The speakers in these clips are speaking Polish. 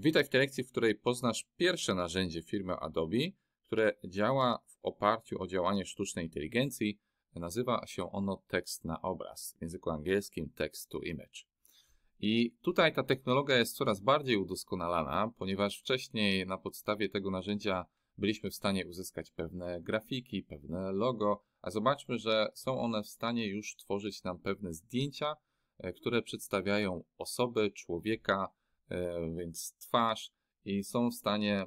Witaj w tej lekcji, w której poznasz pierwsze narzędzie firmy Adobe, które działa w oparciu o działanie sztucznej inteligencji. Nazywa się ono tekst na obraz, w języku angielskim text to image. I tutaj ta technologia jest coraz bardziej udoskonalana, ponieważ wcześniej na podstawie tego narzędzia byliśmy w stanie uzyskać pewne grafiki, pewne logo, a zobaczmy, że są one w stanie już tworzyć nam pewne zdjęcia, e, które przedstawiają osobę, człowieka, E, więc twarz i są w stanie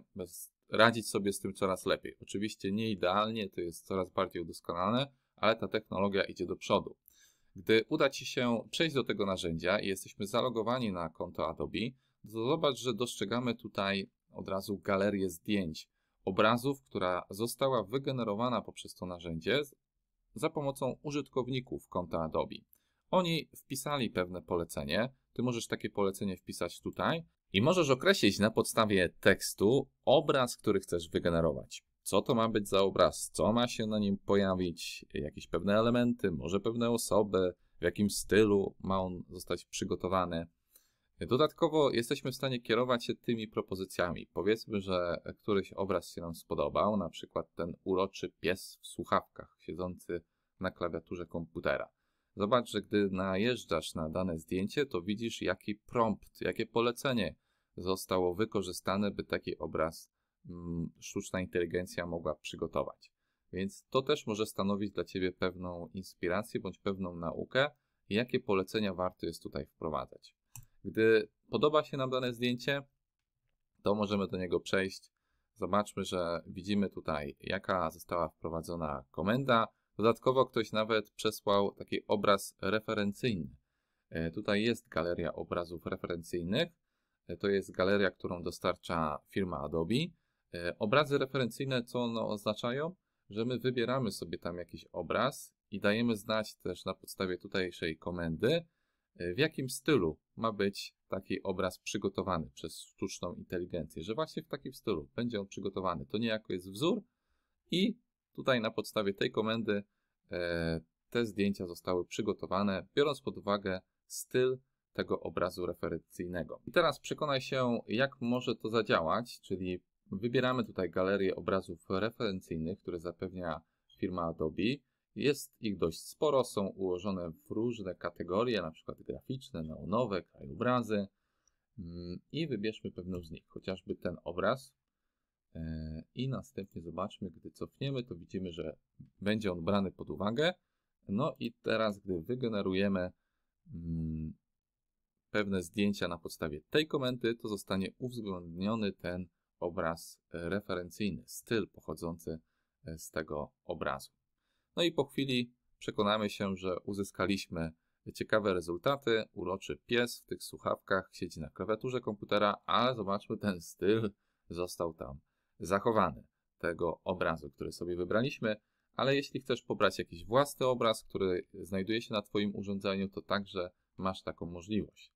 radzić sobie z tym coraz lepiej. Oczywiście nie idealnie, to jest coraz bardziej udoskonalone, ale ta technologia idzie do przodu. Gdy uda Ci się przejść do tego narzędzia i jesteśmy zalogowani na konto Adobe, to zobacz, że dostrzegamy tutaj od razu galerię zdjęć, obrazów, która została wygenerowana poprzez to narzędzie za pomocą użytkowników konta Adobe. Oni wpisali pewne polecenie, ty możesz takie polecenie wpisać tutaj i możesz określić na podstawie tekstu obraz, który chcesz wygenerować. Co to ma być za obraz, co ma się na nim pojawić, jakieś pewne elementy, może pewne osoby, w jakim stylu ma on zostać przygotowany. Dodatkowo jesteśmy w stanie kierować się tymi propozycjami. Powiedzmy, że któryś obraz się nam spodobał, na przykład ten uroczy pies w słuchawkach siedzący na klawiaturze komputera. Zobacz, że gdy najeżdżasz na dane zdjęcie, to widzisz jaki prompt, jakie polecenie zostało wykorzystane, by taki obraz mm, sztuczna inteligencja mogła przygotować. Więc to też może stanowić dla Ciebie pewną inspirację bądź pewną naukę, jakie polecenia warto jest tutaj wprowadzać. Gdy podoba się nam dane zdjęcie, to możemy do niego przejść. Zobaczmy, że widzimy tutaj, jaka została wprowadzona komenda, Dodatkowo ktoś nawet przesłał taki obraz referencyjny. E, tutaj jest galeria obrazów referencyjnych. E, to jest galeria, którą dostarcza firma Adobe. E, obrazy referencyjne, co one oznaczają? Że my wybieramy sobie tam jakiś obraz i dajemy znać też na podstawie tutejszej komendy, w jakim stylu ma być taki obraz przygotowany przez sztuczną inteligencję, że właśnie w takim stylu będzie on przygotowany. To niejako jest wzór i Tutaj na podstawie tej komendy e, te zdjęcia zostały przygotowane, biorąc pod uwagę styl tego obrazu referencyjnego. I teraz przekonaj się, jak może to zadziałać, czyli wybieramy tutaj galerię obrazów referencyjnych, które zapewnia firma Adobe. Jest ich dość sporo, są ułożone w różne kategorie, na przykład graficzne, neonowe, krajobrazy. Mm, I wybierzmy pewną z nich, chociażby ten obraz. E, I następnie zobaczmy, gdy cofniemy, to widzimy, że będzie on brany pod uwagę. No i teraz, gdy wygenerujemy mm, pewne zdjęcia na podstawie tej komendy, to zostanie uwzględniony ten obraz e, referencyjny, styl pochodzący e, z tego obrazu. No i po chwili przekonamy się, że uzyskaliśmy ciekawe rezultaty. Uroczy pies w tych słuchawkach siedzi na klawiaturze komputera, ale zobaczmy, ten styl został tam zachowany tego obrazu, który sobie wybraliśmy, ale jeśli chcesz pobrać jakiś własny obraz, który znajduje się na Twoim urządzeniu, to także masz taką możliwość.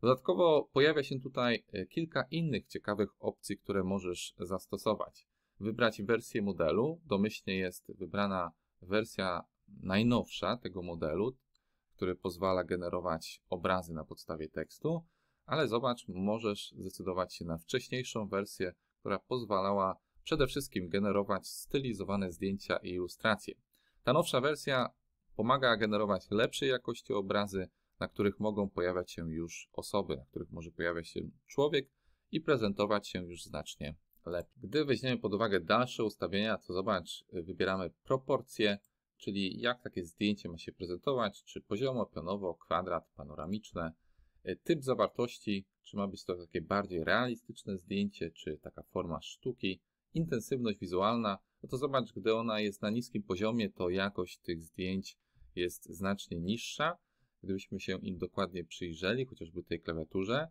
Dodatkowo pojawia się tutaj e, kilka innych ciekawych opcji, które możesz zastosować. Wybrać wersję modelu, domyślnie jest wybrana wersja najnowsza tego modelu, który pozwala generować obrazy na podstawie tekstu, ale zobacz, możesz zdecydować się na wcześniejszą wersję która pozwalała przede wszystkim generować stylizowane zdjęcia i ilustracje. Ta nowsza wersja pomaga generować lepszej jakości obrazy, na których mogą pojawiać się już osoby, na których może pojawiać się człowiek i prezentować się już znacznie lepiej. Gdy weźmiemy pod uwagę dalsze ustawienia, to zobacz, wybieramy proporcje, czyli jak takie zdjęcie ma się prezentować, czy poziomo, pionowo, kwadrat, panoramiczne, Typ zawartości, czy ma być to takie bardziej realistyczne zdjęcie, czy taka forma sztuki, intensywność wizualna, no to zobacz, gdy ona jest na niskim poziomie, to jakość tych zdjęć jest znacznie niższa. Gdybyśmy się im dokładnie przyjrzeli, chociażby tej klawiaturze,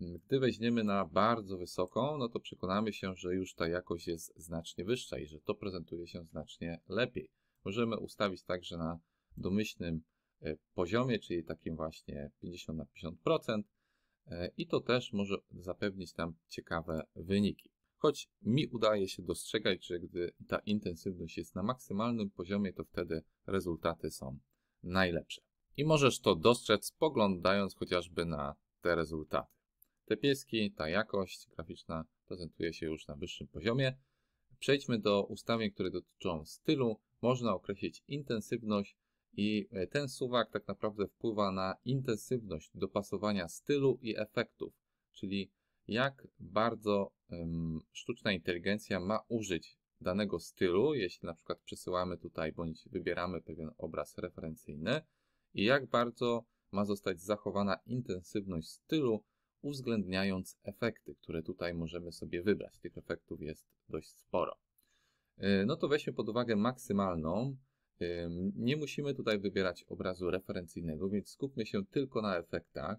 mm, gdy weźmiemy na bardzo wysoką, no to przekonamy się, że już ta jakość jest znacznie wyższa i że to prezentuje się znacznie lepiej. Możemy ustawić także na domyślnym E, poziomie, czyli takim właśnie 50 na 50%. E, I to też może zapewnić nam ciekawe wyniki. Choć mi udaje się dostrzegać, że gdy ta intensywność jest na maksymalnym poziomie, to wtedy rezultaty są najlepsze. I możesz to dostrzec spoglądając chociażby na te rezultaty. Te pieski, ta jakość graficzna prezentuje się już na wyższym poziomie. Przejdźmy do ustawień, które dotyczą stylu. Można określić intensywność, i e, ten suwak tak naprawdę wpływa na intensywność dopasowania stylu i efektów, czyli jak bardzo um, sztuczna inteligencja ma użyć danego stylu, jeśli na przykład przesyłamy tutaj bądź wybieramy pewien obraz referencyjny i jak bardzo ma zostać zachowana intensywność stylu, uwzględniając efekty, które tutaj możemy sobie wybrać. Tych efektów jest dość sporo. E, no to weźmy pod uwagę maksymalną, nie musimy tutaj wybierać obrazu referencyjnego, więc skupmy się tylko na efektach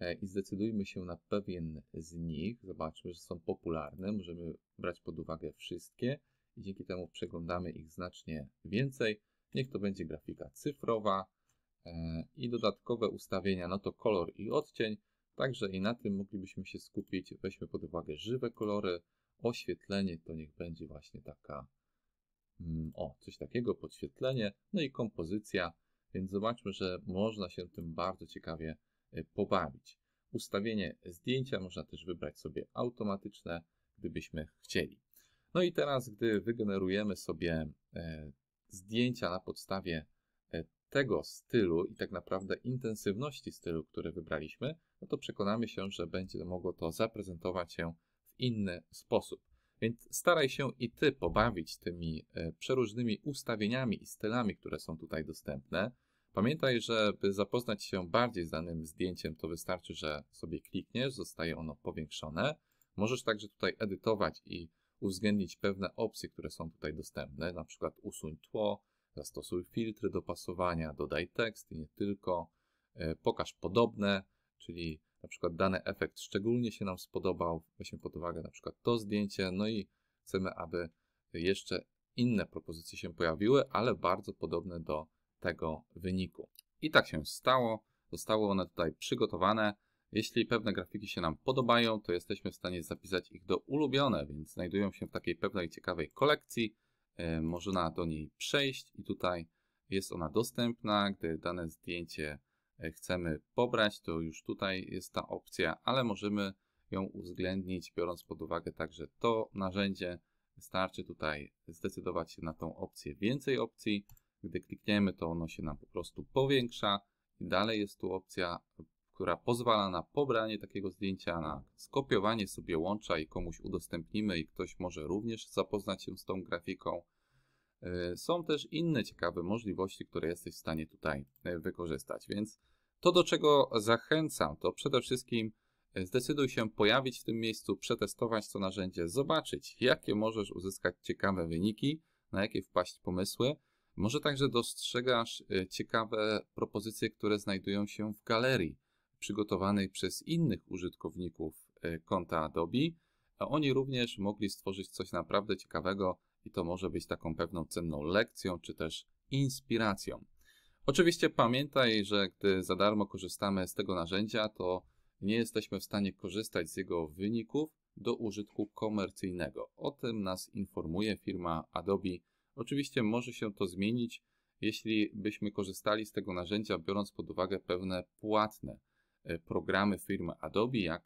e, i zdecydujmy się na pewien z nich. Zobaczmy, że są popularne, możemy brać pod uwagę wszystkie i dzięki temu przeglądamy ich znacznie więcej. Niech to będzie grafika cyfrowa e, i dodatkowe ustawienia, no to kolor i odcień. Także i na tym moglibyśmy się skupić. Weźmy pod uwagę żywe kolory, oświetlenie to niech będzie właśnie taka Mm, o, coś takiego, podświetlenie, no i kompozycja, więc zobaczmy, że można się tym bardzo ciekawie e, pobawić. Ustawienie zdjęcia można też wybrać sobie automatyczne, gdybyśmy chcieli. No i teraz, gdy wygenerujemy sobie e, zdjęcia na podstawie e, tego stylu i tak naprawdę intensywności stylu, który wybraliśmy, no to przekonamy się, że będzie mogło to zaprezentować się w inny sposób. Więc staraj się i ty pobawić tymi e, przeróżnymi ustawieniami i stylami, które są tutaj dostępne. Pamiętaj, że by zapoznać się bardziej z danym zdjęciem, to wystarczy, że sobie klikniesz, zostaje ono powiększone. Możesz także tutaj edytować i uwzględnić pewne opcje, które są tutaj dostępne, na przykład usuń tło, zastosuj filtry dopasowania, dodaj tekst i nie tylko, e, pokaż podobne, czyli na przykład dany efekt szczególnie się nam spodobał, weźmy pod uwagę na przykład to zdjęcie, no i chcemy, aby jeszcze inne propozycje się pojawiły, ale bardzo podobne do tego wyniku. I tak się stało, zostały one tutaj przygotowane. Jeśli pewne grafiki się nam podobają, to jesteśmy w stanie zapisać ich do ulubione, więc znajdują się w takiej pewnej ciekawej kolekcji. E, Można do niej przejść i tutaj jest ona dostępna, gdy dane zdjęcie E, chcemy pobrać, to już tutaj jest ta opcja, ale możemy ją uwzględnić, biorąc pod uwagę także to narzędzie. Wystarczy tutaj zdecydować się na tą opcję więcej opcji. Gdy klikniemy, to ono się nam po prostu powiększa i dalej jest tu opcja, która pozwala na pobranie takiego zdjęcia, na skopiowanie sobie łącza i komuś udostępnimy i ktoś może również zapoznać się z tą grafiką. E, są też inne ciekawe możliwości, które jesteś w stanie tutaj e, wykorzystać, więc to do czego zachęcam to przede wszystkim e, zdecyduj się pojawić w tym miejscu, przetestować to narzędzie, zobaczyć jakie możesz uzyskać ciekawe wyniki, na jakie wpaść pomysły. Może także dostrzegasz ciekawe propozycje, które znajdują się w galerii przygotowanej przez innych użytkowników konta Adobe. Oni również mogli stworzyć coś naprawdę ciekawego, i to może być taką pewną cenną lekcją czy też inspiracją. Oczywiście pamiętaj, że gdy za darmo korzystamy z tego narzędzia, to nie jesteśmy w stanie korzystać z jego wyników do użytku komercyjnego. O tym nas informuje firma Adobe. Oczywiście może się to zmienić, jeśli byśmy korzystali z tego narzędzia, biorąc pod uwagę pewne płatne e, programy firmy Adobe, jak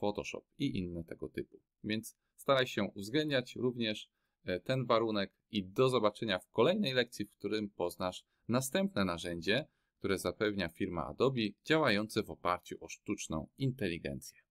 Photoshop i inne tego typu. Więc staraj się uwzględniać również E, ten warunek i do zobaczenia w kolejnej lekcji, w którym poznasz następne narzędzie, które zapewnia firma Adobe działające w oparciu o sztuczną inteligencję.